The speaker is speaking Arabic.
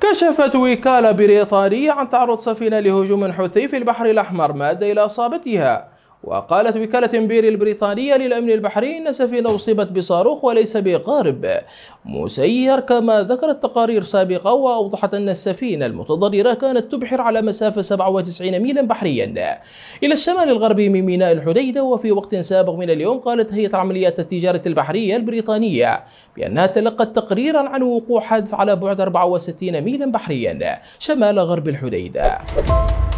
كشفت وكالة بريطانية عن تعرض سفينة لهجوم حوثي في البحر الأحمر ما أدى إلى إصابتها وقالت وكالة بير البريطانية للأمن البحري أن السفينة أصيبت بصاروخ وليس بغارب مسير كما ذكرت تقارير سابقة وأوضحت أن السفينة المتضررة كانت تبحر على مسافة 97 ميلا بحريا إلى الشمال الغربي من ميناء الحديدة وفي وقت سابق من اليوم قالت هيئة عمليات التجارة البحرية البريطانية بأنها تلقت تقريرا عن وقوع حادث على بعد 64 ميلا بحريا شمال غرب الحديدة